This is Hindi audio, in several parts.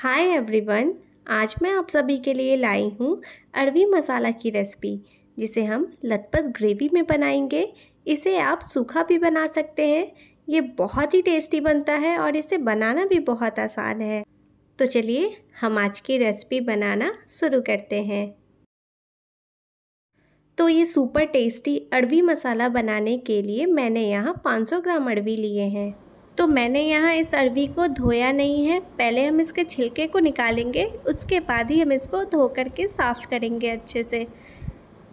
हाय एवरीवन आज मैं आप सभी के लिए लाई हूँ अरवी मसाला की रेसिपी जिसे हम लतपत ग्रेवी में बनाएंगे इसे आप सूखा भी बना सकते हैं ये बहुत ही टेस्टी बनता है और इसे बनाना भी बहुत आसान है तो चलिए हम आज की रेसिपी बनाना शुरू करते हैं तो ये सुपर टेस्टी अरवी मसाला बनाने के लिए मैंने यहाँ 500 ग्राम अरवी लिए हैं तो मैंने यहाँ इस अरवी को धोया नहीं है पहले हम इसके छिलके को निकालेंगे उसके बाद ही हम इसको धो कर के साफ़ करेंगे अच्छे से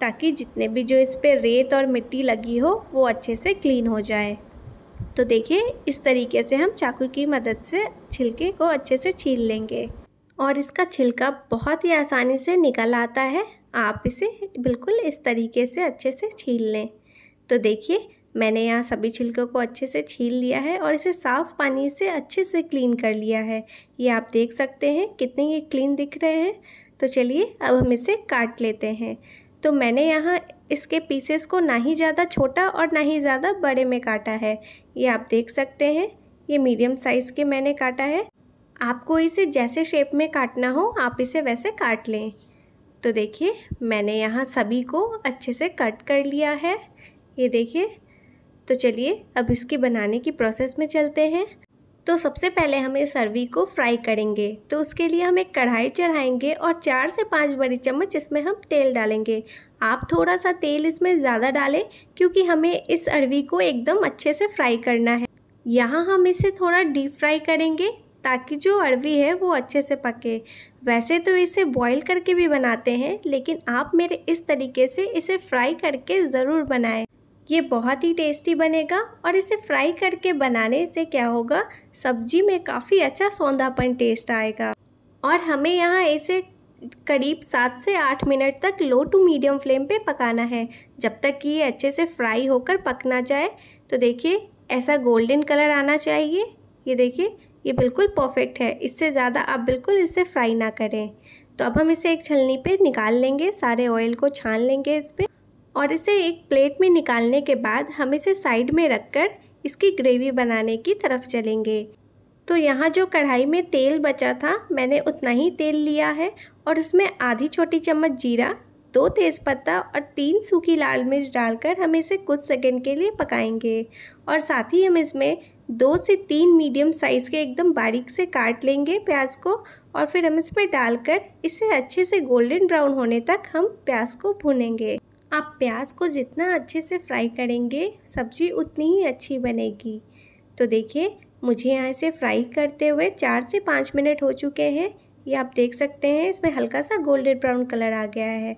ताकि जितने भी जो इस पर रेत और मिट्टी लगी हो वो अच्छे से क्लीन हो जाए तो देखिए इस तरीके से हम चाकू की मदद से छिलके को अच्छे से छील लेंगे और इसका छिलका बहुत ही आसानी से निकल आता है आप इसे बिल्कुल इस तरीके से अच्छे से छील लें तो देखिए मैंने यहाँ सभी छिलकों को अच्छे से छील लिया है और इसे साफ़ पानी से अच्छे से क्लीन कर लिया है ये आप देख सकते हैं कितने ये क्लीन दिख रहे हैं तो चलिए अब हम इसे काट लेते हैं तो मैंने यहाँ इसके पीसेस को ना ही ज़्यादा छोटा और ना ही ज़्यादा बड़े में काटा है ये आप देख सकते हैं ये मीडियम साइज़ के मैंने काटा है आपको इसे जैसे शेप में काटना हो आप इसे वैसे काट लें तो देखिए मैंने यहाँ सभी को अच्छे से कट कर लिया है ये देखिए तो चलिए अब इसके बनाने की प्रोसेस में चलते हैं तो सबसे पहले हम इस सर्वी को फ्राई करेंगे तो उसके लिए हम एक कढ़ाई चढ़ाएंगे और चार से पाँच बड़ी चम्मच इसमें हम तेल डालेंगे आप थोड़ा सा तेल इसमें ज़्यादा डालें क्योंकि हमें इस अरवी को एकदम अच्छे से फ्राई करना है यहाँ हम इसे थोड़ा डीप फ्राई करेंगे ताकि जो अरवी है वो अच्छे से पके वैसे तो इसे बॉईल करके भी बनाते हैं लेकिन आप मेरे इस तरीके से इसे फ्राई करके ज़रूर बनाएं ये बहुत ही टेस्टी बनेगा और इसे फ्राई करके बनाने से क्या होगा सब्जी में काफ़ी अच्छा सौंधापन टेस्ट आएगा और हमें यहाँ इसे करीब सात से आठ मिनट तक लो टू मीडियम फ्लेम पे पकाना है जब तक कि ये अच्छे से फ्राई होकर पकना जाए तो देखिए ऐसा गोल्डन कलर आना चाहिए ये देखिए ये बिल्कुल परफेक्ट है इससे ज़्यादा आप बिल्कुल इसे फ्राई ना करें तो अब हम इसे एक छलनी पे निकाल लेंगे सारे ऑयल को छान लेंगे इस पर और इसे एक प्लेट में निकालने के बाद हम इसे साइड में रखकर इसकी ग्रेवी बनाने की तरफ चलेंगे तो यहाँ जो कढ़ाई में तेल बचा था मैंने उतना ही तेल लिया है और उसमें आधी छोटी चम्मच जीरा दो तेज़पत्ता और तीन सूखी लाल मिर्च डालकर हम इसे कुछ सेकंड के लिए पकाएंगे और साथ ही हम इसमें दो से तीन मीडियम साइज़ के एकदम बारीक से काट लेंगे प्याज को और फिर हम इसमें डालकर इसे अच्छे से गोल्डन ब्राउन होने तक हम प्याज को भूनेंगे आप प्याज को जितना अच्छे से फ्राई करेंगे सब्ज़ी उतनी ही अच्छी बनेगी तो देखिए मुझे यहाँ से फ्राई करते हुए चार से पाँच मिनट हो चुके हैं ये आप देख सकते हैं इसमें हल्का सा गोल्डन ब्राउन कलर आ गया है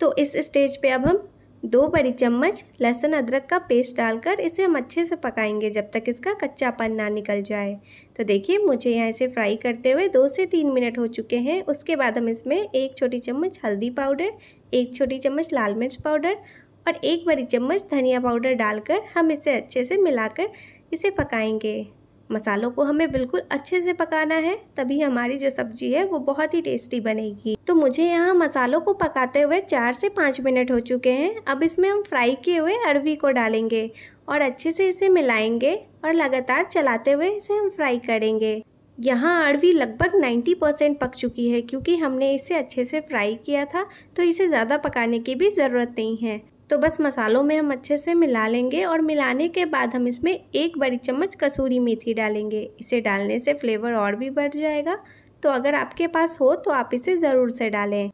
तो इस स्टेज पे अब हम दो बड़ी चम्मच लहसुन अदरक का पेस्ट डालकर इसे हम अच्छे से पकाएंगे जब तक इसका कच्चापन ना निकल जाए तो देखिए मुझे यहाँ इसे फ्राई करते हुए दो से तीन मिनट हो चुके हैं उसके बाद हम इसमें एक छोटी चम्मच हल्दी पाउडर एक छोटी चम्मच लाल मिर्च पाउडर और एक बड़ी चम्मच धनिया पाउडर डालकर हम इसे अच्छे से मिलाकर इसे पकाएंगे मसालों को हमें बिल्कुल अच्छे से पकाना है तभी हमारी जो सब्जी है वो बहुत ही टेस्टी बनेगी तो मुझे यहाँ मसालों को पकाते हुए चार से पाँच मिनट हो चुके हैं अब इसमें हम फ्राई किए हुए अरवी को डालेंगे और अच्छे से इसे मिलाएंगे और लगातार चलाते हुए इसे हम फ्राई करेंगे यहाँ अड़वी लगभग 90 परसेंट पक चुकी है क्योंकि हमने इसे अच्छे से फ्राई किया था तो इसे ज़्यादा पकाने की भी ज़रूरत नहीं है तो बस मसालों में हम अच्छे से मिला लेंगे और मिलाने के बाद हम इसमें एक बड़ी चम्मच कसूरी मेथी डालेंगे इसे डालने से फ्लेवर और भी बढ़ जाएगा तो अगर आपके पास हो तो आप इसे ज़रूर से डालें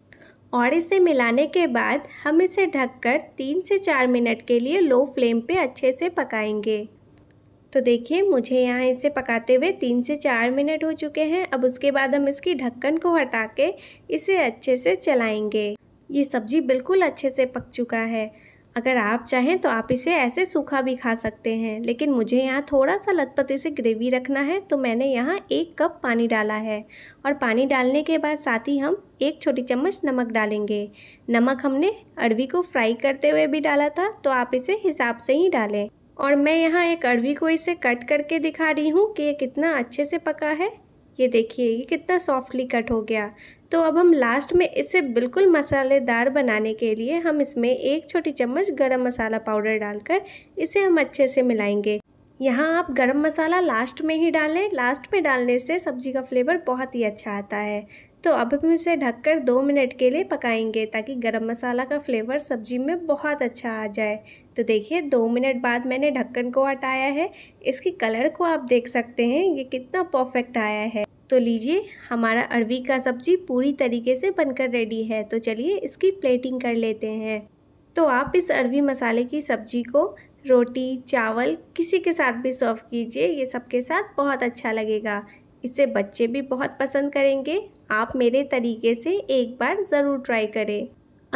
और इसे मिलाने के बाद हम इसे ढककर तीन से चार मिनट के लिए लो फ्लेम पे अच्छे से पकाएंगे तो देखिए मुझे यहाँ इसे पकाते हुए तीन से चार मिनट हो चुके हैं अब उसके बाद हम इसकी ढक्कन को हटा के इसे अच्छे से चलाएंगे ये सब्जी बिल्कुल अच्छे से पक चुका है अगर आप चाहें तो आप इसे ऐसे सूखा भी खा सकते हैं लेकिन मुझे यहाँ थोड़ा सा लतपते से ग्रेवी रखना है तो मैंने यहाँ एक कप पानी डाला है और पानी डालने के बाद साथ ही हम एक छोटी चम्मच नमक डालेंगे नमक हमने अड़वी को फ्राई करते हुए भी डाला था तो आप इसे हिसाब से ही डालें और मैं यहाँ एक अड़वी को इसे कट करके दिखा रही हूँ कि ये कितना अच्छे से पका है ये देखिए ये कितना सॉफ्टली कट हो गया तो अब हम लास्ट में इसे बिल्कुल मसालेदार बनाने के लिए हम इसमें एक छोटी चम्मच गरम मसाला पाउडर डालकर इसे हम अच्छे से मिलाएंगे यहाँ आप गरम मसाला लास्ट में ही डालें लास्ट में डालने से सब्ज़ी का फ्लेवर बहुत ही अच्छा आता है तो अब हम इसे ढककर दो मिनट के लिए पकाएंगे ताकि गरम मसाला का फ्लेवर सब्ज़ी में बहुत अच्छा आ जाए तो देखिए दो मिनट बाद मैंने ढक्कन को हटाया है इसकी कलर को आप देख सकते हैं ये कितना परफेक्ट आया है तो लीजिए हमारा अरबी का सब्जी पूरी तरीके से बनकर रेडी है तो चलिए इसकी प्लेटिंग कर लेते हैं तो आप इस अरबी मसाले की सब्जी को रोटी चावल किसी के साथ भी सर्व कीजिए ये सबके साथ बहुत अच्छा लगेगा इसे बच्चे भी बहुत पसंद करेंगे आप मेरे तरीके से एक बार ज़रूर ट्राई करें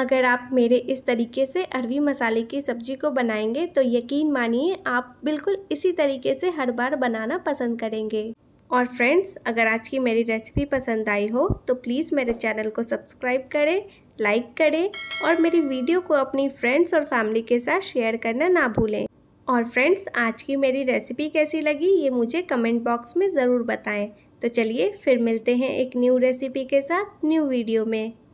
अगर आप मेरे इस तरीके से अरबी मसाले की सब्ज़ी को बनाएंगे तो यकीन मानिए आप बिल्कुल इसी तरीके से हर बार बनाना पसंद करेंगे और फ्रेंड्स अगर आज की मेरी रेसिपी पसंद आई हो तो प्लीज़ मेरे चैनल को सब्सक्राइब करें लाइक करें और मेरी वीडियो को अपनी फ्रेंड्स और फैमिली के साथ शेयर करना ना भूलें और फ्रेंड्स आज की मेरी रेसिपी कैसी लगी ये मुझे कमेंट बॉक्स में ज़रूर बताएं तो चलिए फिर मिलते हैं एक न्यू रेसिपी के साथ न्यू वीडियो में